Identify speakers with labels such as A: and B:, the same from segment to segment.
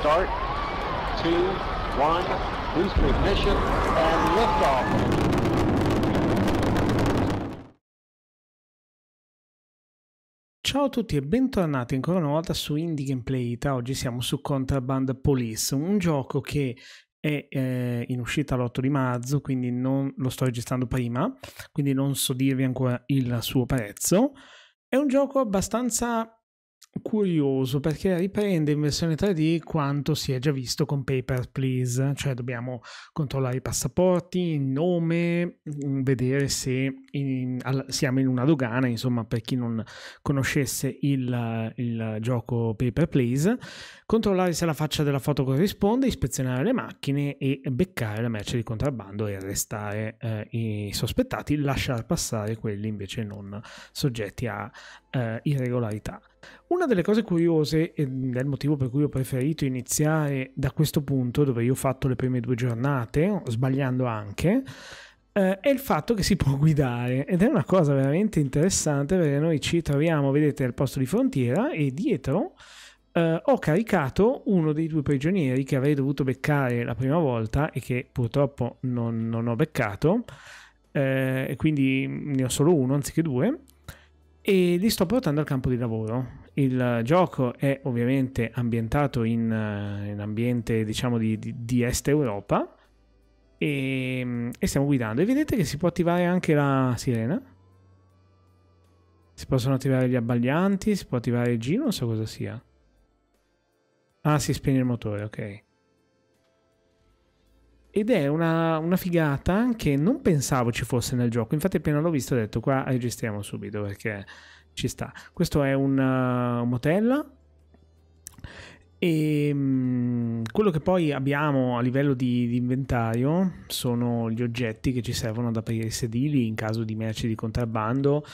A: start, two, one, boost ignition, and liftoff. Ciao a tutti e bentornati ancora una volta su Indie Gameplay Ita. Oggi siamo su Contraband Police, un gioco che è eh, in uscita l'8 di marzo, quindi non lo sto registrando prima, quindi non so dirvi ancora il suo prezzo. È un gioco abbastanza curioso perché riprende in versione 3D quanto si è già visto con Paper Please, cioè dobbiamo controllare i passaporti, il nome, mm, vedere se in, al, siamo in una dogana, insomma per chi non conoscesse il, il gioco Paper Please, controllare se la faccia della foto corrisponde, ispezionare le macchine e beccare la merce di contrabbando e arrestare eh, i sospettati, lasciar passare quelli invece non soggetti a eh, irregolarità. Una delle cose curiose, ed è il motivo per cui ho preferito iniziare da questo punto, dove io ho fatto le prime due giornate, sbagliando anche, eh, è il fatto che si può guidare ed è una cosa veramente interessante perché noi ci troviamo, vedete, al posto di frontiera e dietro eh, ho caricato uno dei due prigionieri che avrei dovuto beccare la prima volta e che purtroppo non, non ho beccato. Eh, quindi ne ho solo uno anziché due e li sto portando al campo di lavoro. Il gioco è ovviamente ambientato in, eh, in ambiente diciamo di, di, di Est Europa e, mm, e, stiamo guidando e vedete che si può attivare anche la sirena si possono attivare gli abbaglianti si può attivare il giro, non so cosa sia ah si spegne il motore ok ed è una, una, figata che non pensavo ci fosse nel gioco. Infatti, appena l'ho visto, ho detto qua registriamo subito perché ci sta. Questo è un, uh, motel. E ehm, quello che poi abbiamo a livello di, di, inventario sono gli oggetti che ci servono ad aprire i sedili in caso di merci di contrabbando,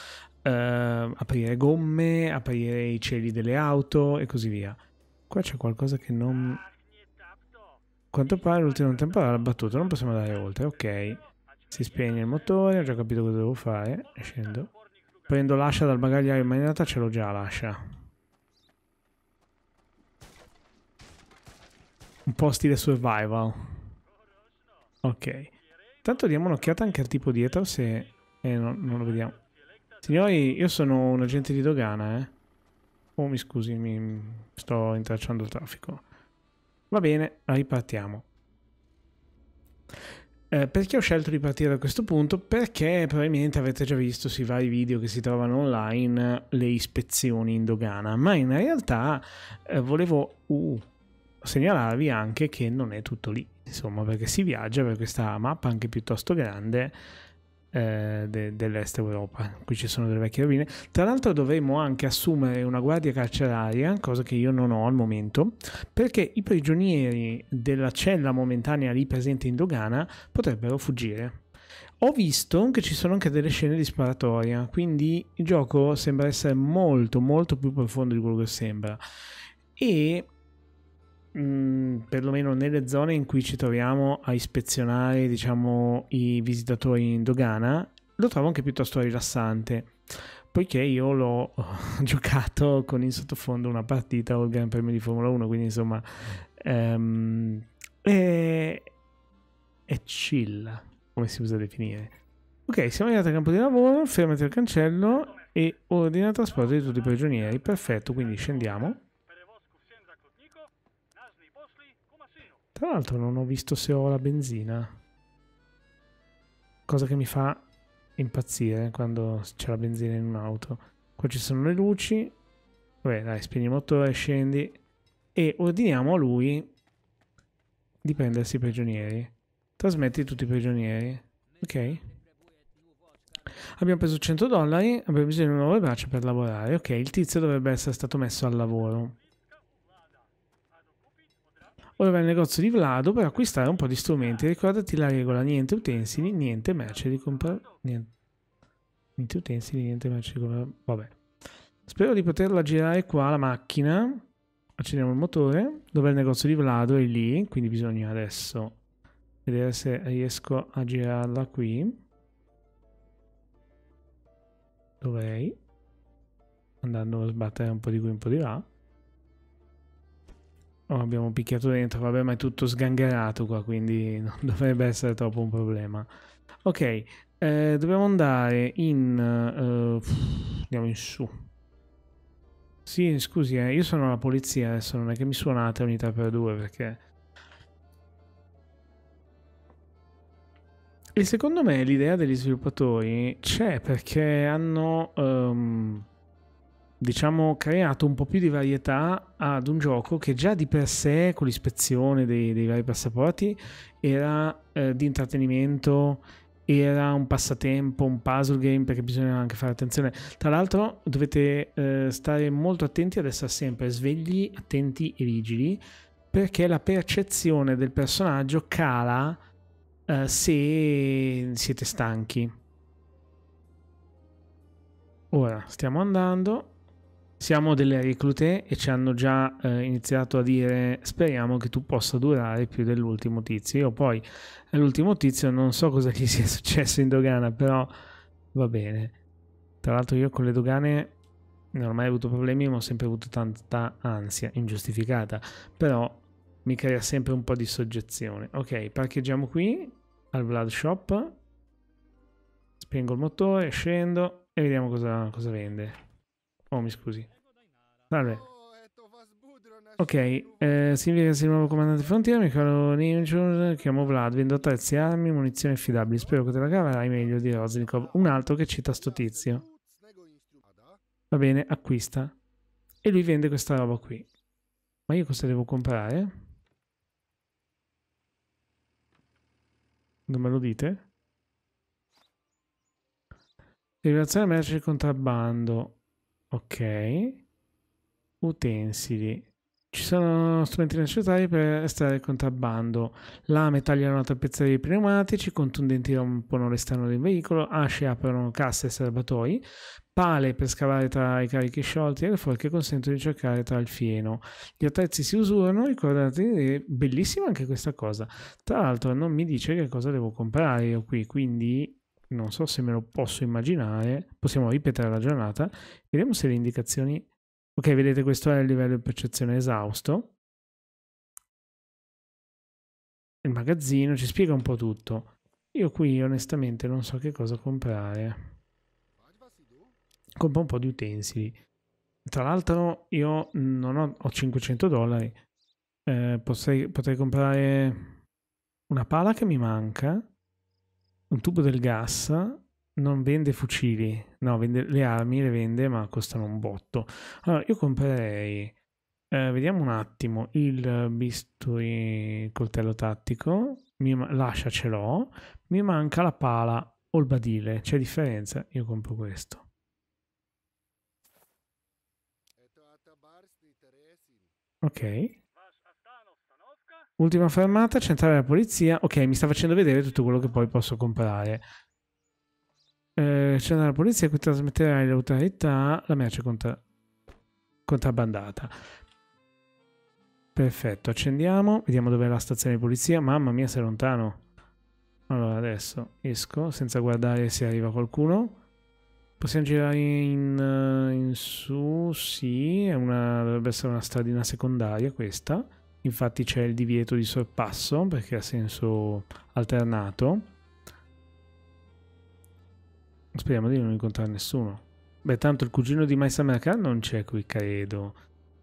A: uh, aprire gomme, aprire i cieli delle auto e così via. Qua c'è qualcosa che non quanto pare l'ultimo temporale ha battuto, non possiamo andare oltre, ok. Si spegne il motore, ho già capito cosa devo fare, scendo. Prendo l'ascia dal bagagliaio in maniera ce l'ho già l'ascia. Un po' stile survival. Ok. Tanto diamo un'occhiata anche al tipo dietro se... Eh, no, non lo vediamo. Signori, io sono un agente di dogana, eh. Oh, mi scusi, mi sto intracciando il traffico. Va bene, ripartiamo. Eh, perché ho scelto di partire da questo punto? Perché probabilmente avete già visto sui vari video che si trovano online le ispezioni in dogana, ma in realtà eh, volevo uh, segnalarvi anche che non è tutto lì, insomma, perché si viaggia per questa mappa anche piuttosto grande eh, de- dell'est Europa. Qui ci sono delle vecchie rovine. Tra l'altro dovremmo anche assumere una guardia carceraria, cosa che io non ho al momento, perché i prigionieri della cella momentanea lì presente in dogana potrebbero fuggire. Ho visto che ci sono anche delle scene di sparatoria, quindi il gioco sembra essere molto molto più profondo di quello che sembra. E mh, mm, perlomeno nelle zone in cui ci troviamo a ispezionare diciamo, i visitatori in dogana, lo trovo anche piuttosto rilassante, poiché io l'ho giocato con in sottofondo una partita o il Gran Premio di Formula 1, quindi insomma um, è, è chill, come si usa definire. Ok, siamo arrivati al campo di lavoro, fermati al cancello e ordina il trasporto di tutti i prigionieri, perfetto, quindi scendiamo. Tra l'altro non ho visto se ho la benzina. Cosa che mi fa impazzire quando c'è la benzina in un'auto. Qua ci sono le luci. Vabbè, dai, spegni il motore, scendi. E ordiniamo a lui di prendersi i prigionieri. Trasmetti tutti i prigionieri. Ok. Abbiamo preso 100 dollari, abbiamo bisogno di nuove braccia per lavorare. Ok, il tizio dovrebbe essere stato messo al lavoro. Ora vai al negozio di Vlado per acquistare un po' di strumenti. Ricordati la regola, niente utensili, niente merce di comprare. Niente, niente utensili, niente merce di comprare. Vabbè. Spero di poterla girare qua la macchina. Accendiamo il motore. Dov'è il negozio di Vlado? È lì, quindi bisogna adesso vedere se riesco a girarla qui. Dovrei. Andando a sbattere un po' di qui, un po' di là. Oh, abbiamo picchiato dentro, vabbè, ma è tutto sgangherato qua, quindi non dovrebbe essere troppo un problema. Ok, eh, dobbiamo andare in... Uh, andiamo in su. Sì, scusi, eh, io sono la polizia adesso, non è che mi suonate ogni 3x2 perché... E secondo me l'idea degli sviluppatori c'è perché hanno... Um, diciamo, creato un po' più di varietà ad un gioco che già di per sé, con l'ispezione dei, dei vari passaporti, era eh, di intrattenimento, era un passatempo, un puzzle game, perché bisogna anche fare attenzione. Tra l'altro dovete eh, stare molto attenti ad essere sempre svegli, attenti e vigili, perché la percezione del personaggio cala eh, se siete stanchi. Ora stiamo andando siamo delle reclute e ci hanno già eh, iniziato a dire speriamo che tu possa durare più dell'ultimo tizio. Io poi all'ultimo eh, tizio non so cosa gli sia successo in dogana, però va bene. Tra l'altro io con le dogane non ho mai avuto problemi, ma ho sempre avuto tanta ansia, ingiustificata, però mi crea sempre un po' di soggezione. Ok, parcheggiamo qui al Vlad Shop, spengo il motore, scendo e vediamo cosa, cosa vende. Oh, mi scusi. Salve. Oh, ok, eh, significa che sei il nuovo comandante di frontiera, Michalo Nimchur, chiamo Vlad, vendo attrezzi, armi, munizioni affidabili. Spero che te la caverai meglio di Rosnikov. un altro che cita sto tizio. Va bene, acquista. E lui vende questa roba qui. Ma io cosa devo comprare? Non me lo dite? Liberazione merci contrabbando. Ok. Utensili. Ci sono strumenti necessari per estrarre il contrabbando. Lame tagliano la tappezza di pneumatici, contundenti rompono l'esterno del veicolo, asce aprono casse e serbatoi, pale per scavare tra i carichi sciolti e le forche consentono di cercare tra il fieno. Gli attrezzi si usurano, ricordate, bellissima anche questa cosa. Tra l'altro non mi dice che cosa devo comprare io qui, quindi non so se me lo posso immaginare, possiamo ripetere la giornata, vediamo se le indicazioni... Ok, vedete questo è il livello di percezione esausto. Il magazzino ci spiega un po' tutto. Io qui onestamente non so che cosa comprare. Compro un po' di utensili. Tra l'altro io non ho, ho 500 dollari. Eh, potrei, potrei comprare una pala che mi manca un tubo del gas non vende fucili, no, vende le armi, le vende, ma costano un botto. Allora, io comprerei, eh, vediamo un attimo, il bisturi coltello tattico, mi, lascia ce l'ho, mi manca la pala o il badile, c'è differenza, io compro questo. Ok. Ultima fermata, centrale della polizia. Ok, mi sta facendo vedere tutto quello che poi posso comprare. Eh, centrale della polizia qui trasmetterà alle autorità la merce contra contrabbandata. Perfetto, accendiamo. Vediamo dov'è la stazione di polizia. Mamma mia, sei lontano. Allora, adesso esco senza guardare se arriva qualcuno. Possiamo girare in, eh, in su, sì, una, dovrebbe essere una stradina secondaria questa infatti c'è il divieto di sorpasso perché ha senso alternato. Speriamo di non incontrare nessuno. Beh, tanto il cugino di Maestra Mercan non c'è qui, credo.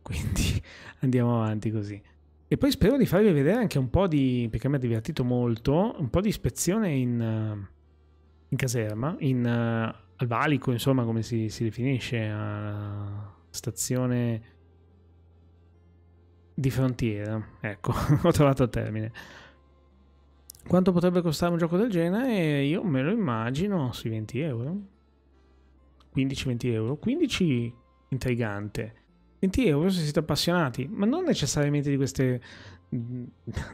A: Quindi andiamo avanti così. E poi spero di farvi vedere anche un po' di, perché mi ha divertito molto, un po' di ispezione in, eh, in caserma, in, uh, al valico, insomma, come si, si definisce, uh, stazione di frontiera. Ecco, ho trovato il termine. Quanto potrebbe costare un gioco del genere? Io me lo immagino sui 20 euro. 15-20 euro. 15 intrigante. 20 euro se siete appassionati, ma non necessariamente di queste mm,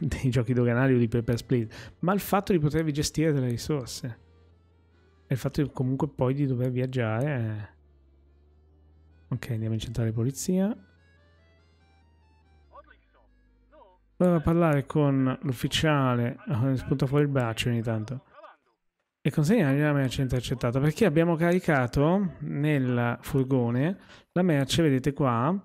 A: dei giochi doganali o di paper split, ma il fatto di potervi gestire delle risorse. E il fatto di, comunque poi di dover viaggiare. Eh. Ok, andiamo in centrale polizia. Doveva parlare con l'ufficiale, eh, spunta fuori il braccio ogni tanto, e consegnargli la merce intercettata, perché abbiamo caricato nel furgone la merce, vedete qua,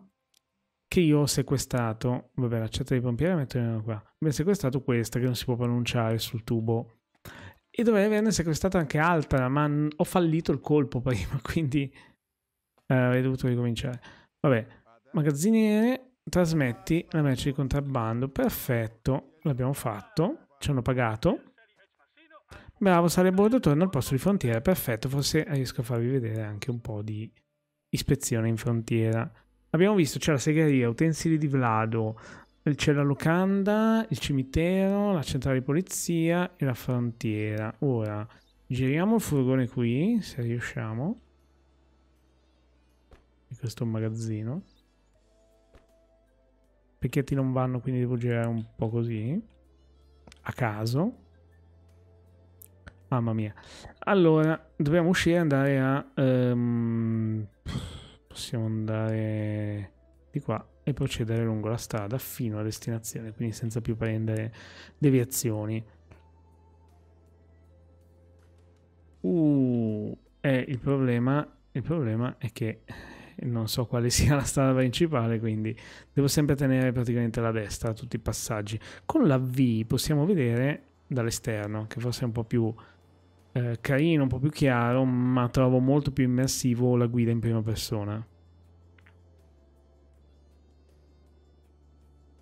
A: che io ho sequestrato, vabbè l'accetta di pompiere la metto qua, abbiamo sequestrato questa che non si può pronunciare sul tubo e dovrei averne sequestrata anche altra, ma ho fallito il colpo prima, quindi eh, avrei dovuto ricominciare. Vabbè, magazziniere, Trasmetti la merce di contrabbando. Perfetto, l'abbiamo fatto. Ci hanno pagato. Bravo, sale a bordo, torna al posto di frontiera. Perfetto, forse riesco a farvi vedere anche un po' di ispezione in frontiera. Abbiamo visto, c'è la segheria, utensili di Vlado, c'è la locanda, il cimitero, la centrale di polizia e la frontiera. Ora, giriamo il furgone qui, se riusciamo. E questo è un magazzino. Picchietti non vanno, quindi devo girare un po' così. A caso. Mamma mia. Allora, dobbiamo uscire e andare a... Um, possiamo andare di qua e procedere lungo la strada fino a destinazione, quindi senza più prendere deviazioni. Uh, eh, il problema, il problema è che non so quale sia la strada principale, quindi devo sempre tenere praticamente la destra a tutti i passaggi. Con la V possiamo vedere dall'esterno, che forse è un po' più eh, carino, un po' più chiaro, ma trovo molto più immersivo la guida in prima persona.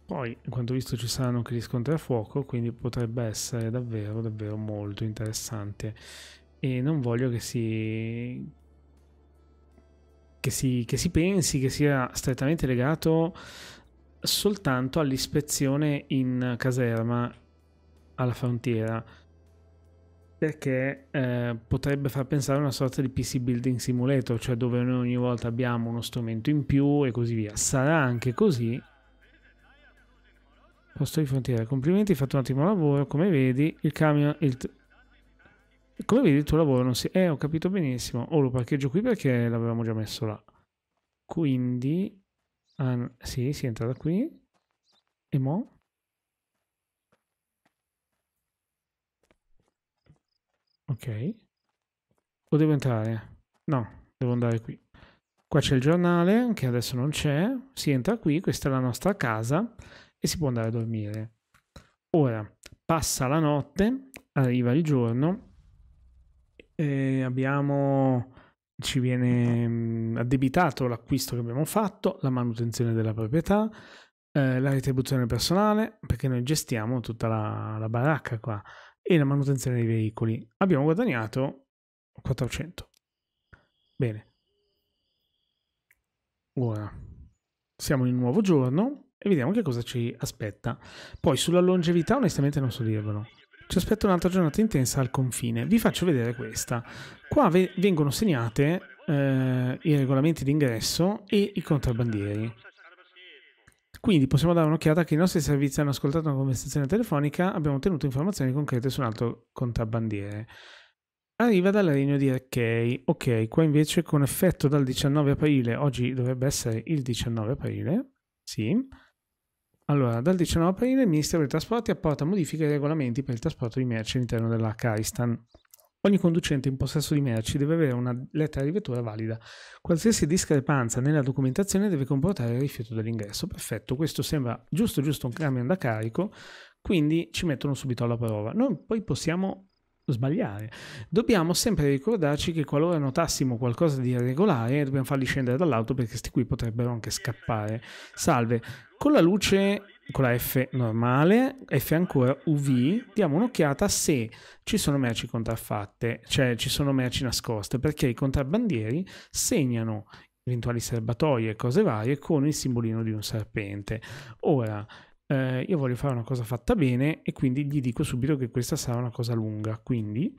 A: Poi, in quanto visto, ci saranno anche gli scontri a fuoco, quindi potrebbe essere davvero, davvero molto interessante. E non voglio che si che si, che si pensi che sia strettamente legato soltanto all'ispezione in caserma alla frontiera perché eh, potrebbe far pensare a una sorta di PC building simulator, cioè dove noi ogni volta abbiamo uno strumento in più e così via. Sarà anche così. Posto di frontiera, complimenti, hai fatto un ottimo lavoro, come vedi il camion, il, come vedi il tuo lavoro non si... Eh, ho capito benissimo. O oh, lo parcheggio qui perché l'avevamo già messo là. Quindi... Ah, sì, si entra da qui. E mo? Ok. O devo entrare? No, devo andare qui. Qua c'è il giornale, che adesso non c'è. Si entra qui, questa è la nostra casa e si può andare a dormire. Ora, passa la notte, arriva il giorno eh, abbiamo, ci viene mhmm, addebitato l'acquisto che abbiamo fatto, la manutenzione della proprietà, eh, la retribuzione personale, perché noi gestiamo tutta la, la baracca qua, e la manutenzione dei veicoli. Abbiamo guadagnato 400. Bene. Ora siamo in un nuovo giorno e vediamo che cosa ci aspetta. Poi sulla longevità, onestamente, non so dirvelo. Ci aspetta un'altra giornata intensa al confine. Vi faccio vedere questa. Qua ve vengono segnate eh, i regolamenti d'ingresso e i contrabbandieri. Quindi possiamo dare un'occhiata che i nostri servizi hanno ascoltato una conversazione telefonica, abbiamo ottenuto informazioni concrete su un altro contrabbandiere. Arriva dal regno di RK. Ok, qua invece con effetto dal 19 aprile, oggi dovrebbe essere il 19 aprile, sì, allora, dal 19 aprile il Ministero dei Trasporti apporta modifiche ai regolamenti per il trasporto di merci all'interno della Ogni conducente in possesso di merci deve avere una lettera di vettura valida. Qualsiasi discrepanza nella documentazione deve comportare il rifiuto dell'ingresso. Perfetto, questo sembra giusto giusto un camion da carico, quindi ci mettono subito alla prova. Noi poi possiamo sbagliare. Dobbiamo sempre ricordarci che qualora notassimo qualcosa di irregolare dobbiamo farli scendere dall'auto perché questi qui potrebbero anche scappare. Salve, con la luce, con la F normale, F ancora UV, diamo un'occhiata se ci sono merci contraffatte, cioè ci sono merci nascoste, perché i contrabbandieri segnano eventuali serbatoie e cose varie con il simbolino di un serpente. Ora, eh, io voglio fare una cosa fatta bene e quindi gli dico subito che questa sarà una cosa lunga. Quindi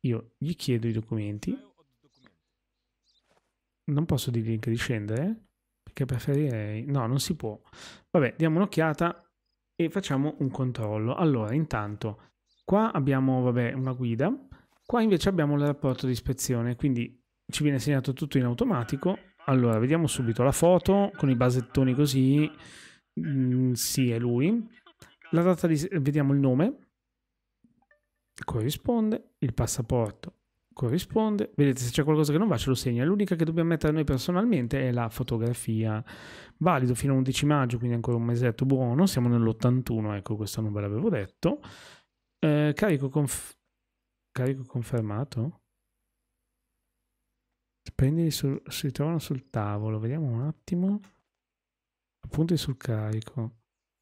A: io gli chiedo i documenti. Non posso dirgli anche di scendere, eh, perché preferirei... No, non si può. Vabbè, diamo un'occhiata e facciamo un controllo. Allora, intanto, qua abbiamo, vabbè, una guida. Qua invece abbiamo il rapporto di ispezione, quindi ci viene segnato tutto in automatico. Allora, vediamo subito la foto con i basettoni così Mm, sì, è lui. La data di... vediamo il nome. Corrisponde. Il passaporto corrisponde. Vedete se c'è qualcosa che non va ce lo segna. L'unica che dobbiamo mettere noi personalmente è la fotografia. Valido fino a 11 maggio, quindi ancora un mesetto buono. Siamo nell'81, ecco questo non ve l'avevo detto. Eh, carico, conf... carico confermato. Prendili sul... si trovano sul tavolo, vediamo un attimo punti sul carico.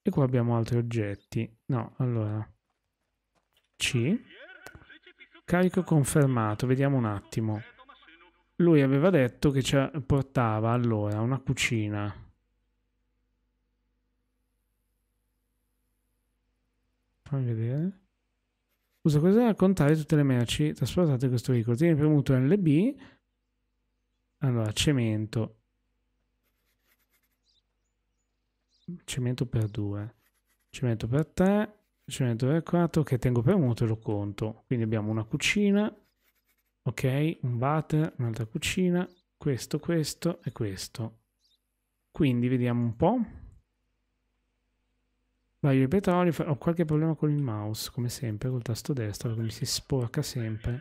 A: E qua abbiamo altri oggetti. No, allora. C. Carico confermato, vediamo un attimo. Lui aveva detto che ci portava allora una cucina. Fammi vedere. Usa questo per raccontare tutte le merci trasportate in questo veicolo. Tieni premuto LB. Allora, cemento. cemento per 2, cemento per 3, cemento per 4 che tengo premuto e lo conto. Quindi abbiamo una cucina, ok, un water, un'altra cucina, questo, questo e questo. Quindi vediamo un po'. Vaglio di petrolio, ho qualche problema con il mouse, come sempre, col tasto destro, perché mi si sporca sempre.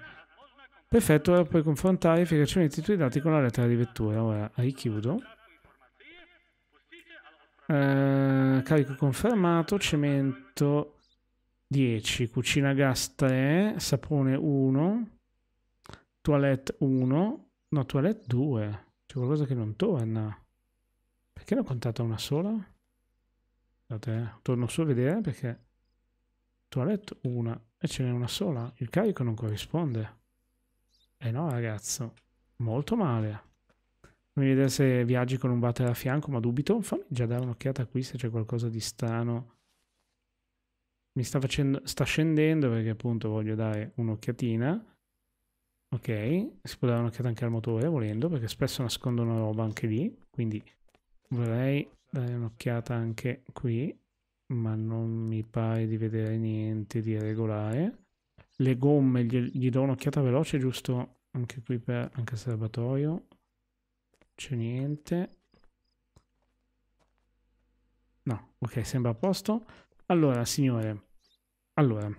A: Perfetto, ora puoi confrontare efficacemente i tuoi dati con la lettera di vettura. Ora richiudo. Eh, carico confermato, cemento 10, cucina gas 3, sapone 1, toilette 1, no toilette 2. C'è qualcosa che non torna. Perché l'ho contata una sola? Guardate, eh, torno su a vedere perché toilette 1 e ce n'è una sola. Il carico non corrisponde. Eh no ragazzo, molto male. Fammi vedere se viaggi con un batter a fianco, ma dubito. Fammi già dare un'occhiata qui se c'è qualcosa di strano. Mi sta facendo... sta scendendo perché appunto voglio dare un'occhiatina. Ok, si può dare un'occhiata anche al motore volendo, perché spesso nascondono roba anche lì, quindi vorrei dare un'occhiata anche qui, ma non mi pare di vedere niente di regolare. Le gomme, gli, gli do un'occhiata veloce, giusto anche qui per anche serbatoio c'è niente. No, ok, sembra a posto. Allora, signore, allora,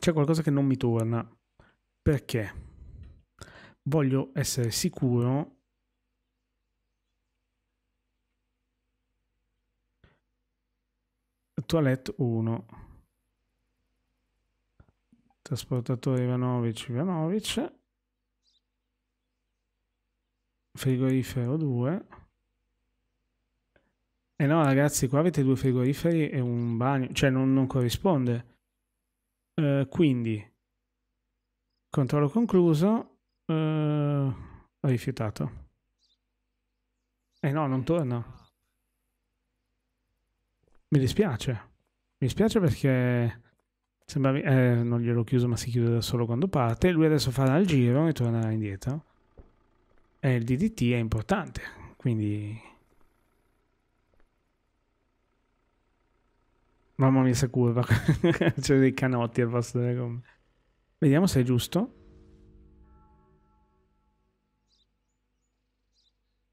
A: c'è qualcosa che non mi torna. Perché? Voglio essere sicuro toilette 1 trasportatore Ivanovic Ivanovic frigorifero 2. E eh no ragazzi, qua avete due frigoriferi e un bagno, cioè non, non corrisponde. Uh, quindi, controllo concluso, uh, rifiutato. e no, non torna Mi dispiace. Mi dispiace perché sembravi... Eh, non gliel'ho chiuso, ma si chiude da solo quando parte. Lui adesso farà il giro e tornerà indietro eh, il DDT è importante, quindi... Mamma mia, sta curva. C'è dei canotti al posto delle gomme. Vediamo se è giusto.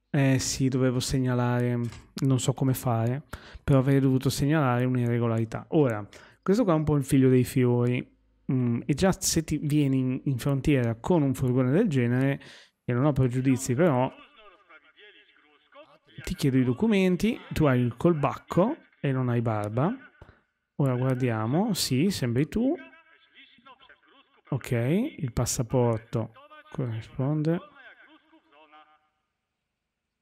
A: Eh sì, dovevo segnalare, non so come fare, però avrei dovuto segnalare un'irregolarità. Ora, questo qua è un po' il figlio dei fiori. Mm, e già se ti vieni in, in, frontiera con un furgone del genere io non ho pregiudizi, però ti chiedo i documenti, tu hai il colbacco e non hai barba. Ora guardiamo, sì, sembri tu. Ok, il passaporto corrisponde.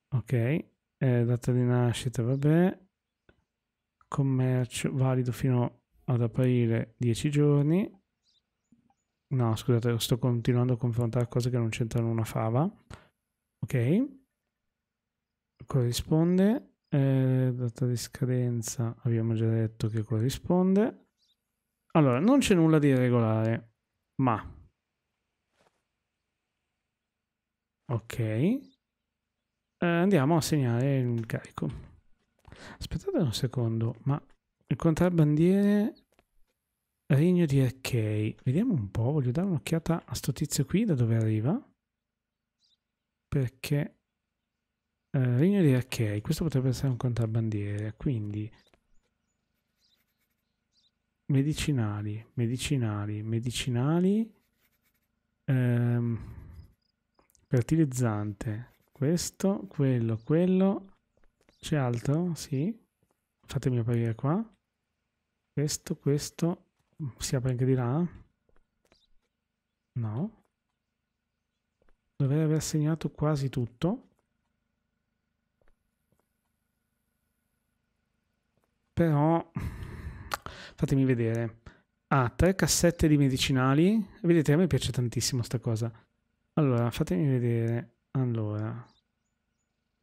A: Ok, eh, data di nascita, vabbè. Commercio valido fino ad aprile 10 giorni. No, scusate, sto continuando a confrontare cose che non c'entrano una fava. Ok. Corrisponde. Eh, data di scadenza, abbiamo già detto che corrisponde. Allora, non c'è nulla di irregolare, ma... Ok. Eh, andiamo a segnare il carico. Aspettate un secondo, ma il contrabbandiere Regno di Arkei. Vediamo un po', voglio dare un'occhiata a sto tizio qui, da dove arriva. Perché... Eh, Regno di Arkei, questo potrebbe essere un contrabbandiere, quindi... Medicinali, medicinali, medicinali... Ehm, fertilizzante, questo, quello, quello... C'è altro? Sì. Fatemi aprire qua. Questo, questo si apre anche di là? No. Dovrei aver segnato quasi tutto. Però, fatemi vedere. Ah, tre cassette di medicinali. Vedete, a me piace tantissimo sta cosa. Allora, fatemi vedere. Allora,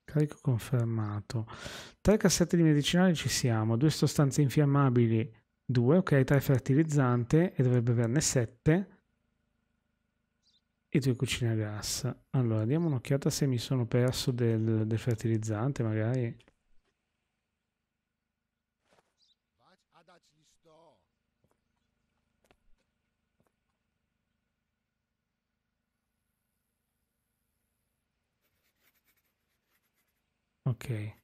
A: carico confermato. Tre cassette di medicinali ci siamo. Due sostanze infiammabili 2, ok, 3 fertilizzante e dovrebbe averne 7 e 2 cucine a gas. Allora, diamo un'occhiata se mi sono perso del, del fertilizzante magari. Ok.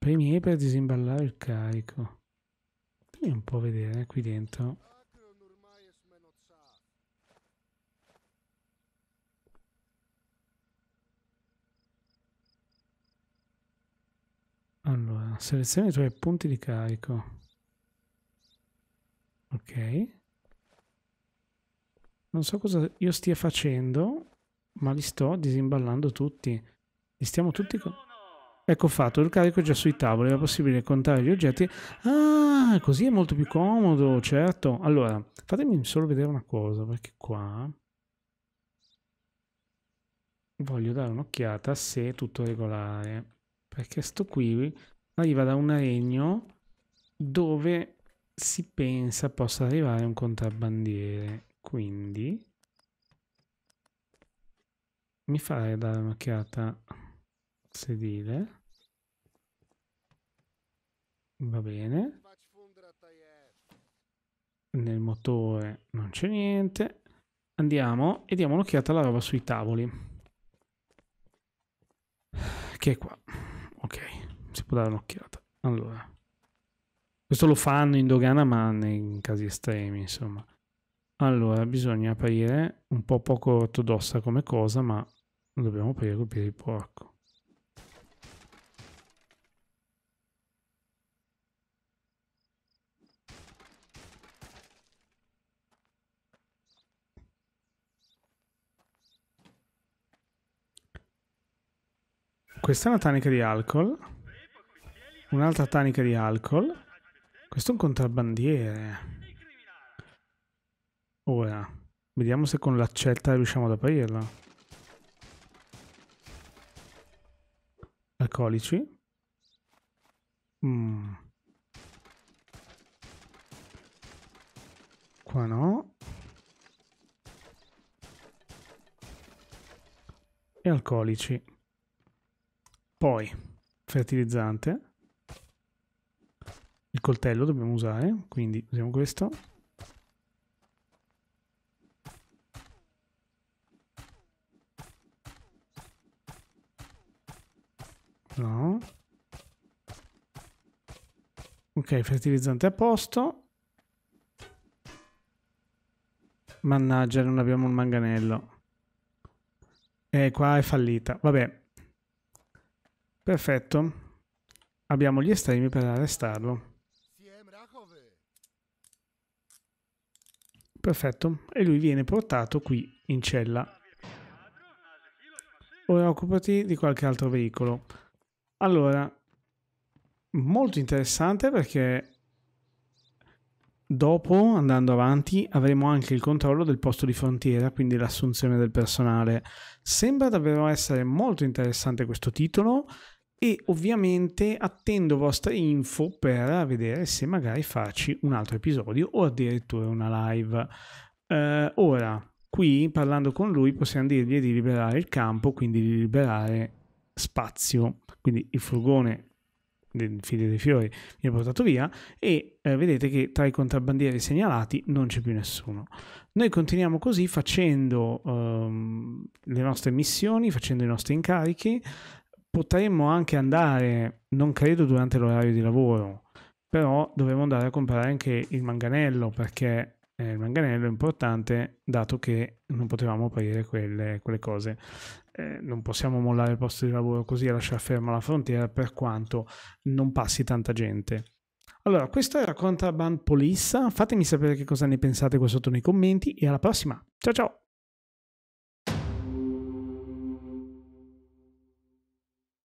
A: Premi per disimballare il carico. Fammi un po' vedere qui dentro. Allora, seleziona i tuoi punti di carico. Ok. Non so cosa io stia facendo, ma li sto disimballando tutti. Li stiamo tutti... Con... Ecco fatto, il carico è già sui tavoli, è possibile contare gli oggetti. Ah, così è molto più comodo, certo. Allora, fatemi solo vedere una cosa, perché qua voglio dare un'occhiata se è tutto regolare. Perché sto qui arriva da un regno dove si pensa possa arrivare un contrabbandiere. Quindi mi farei dare un'occhiata sedile. Va bene. Nel motore non c'è niente. Andiamo e diamo un'occhiata alla roba sui tavoli. Che è qua. Ok, si può dare un'occhiata. Allora. Questo lo fanno in dogana ma in casi estremi, insomma. Allora, bisogna aprire un po' poco ortodossa come cosa, ma dobbiamo aprire col piede porco. Questa è una tanica di alcol. Un'altra tanica di alcol. Questo è un contrabbandiere. Ora, vediamo se con l'accetta riusciamo ad aprirlo. Alcolici. Mm. Qua no. E alcolici. Poi, fertilizzante. Il coltello dobbiamo usare, quindi usiamo questo. No. Ok, fertilizzante a posto. Mannaggia, non abbiamo il manganello. E eh, qua è fallita. Vabbè, Perfetto. Abbiamo gli estremi per arrestarlo. Perfetto. E lui viene portato qui in cella. Ora occupati di qualche altro veicolo. Allora, molto interessante perché dopo, andando avanti, avremo anche il controllo del posto di frontiera, quindi l'assunzione del personale. Sembra davvero essere molto interessante questo titolo e ovviamente attendo vostra info per vedere se magari farci un altro episodio o addirittura una live. Eh, ora, qui parlando con lui possiamo dirgli di liberare il campo, quindi di liberare spazio, quindi il furgone del figlio dei fiori viene portato via e eh, vedete che tra i contrabbandieri segnalati non c'è più nessuno. Noi continuiamo così facendo ehm, le nostre missioni, facendo i nostri incarichi, potremmo anche andare, non credo durante l'orario di lavoro, però dovremmo andare a comprare anche il manganello perché eh, il manganello è importante dato che non potevamo aprire quelle, quelle cose. Eh, non possiamo mollare il posto di lavoro così e lasciare ferma la frontiera per quanto non passi tanta gente. Allora, questo era Contraband Polissa. Fatemi sapere che cosa ne pensate qua sotto nei commenti e alla prossima. Ciao ciao!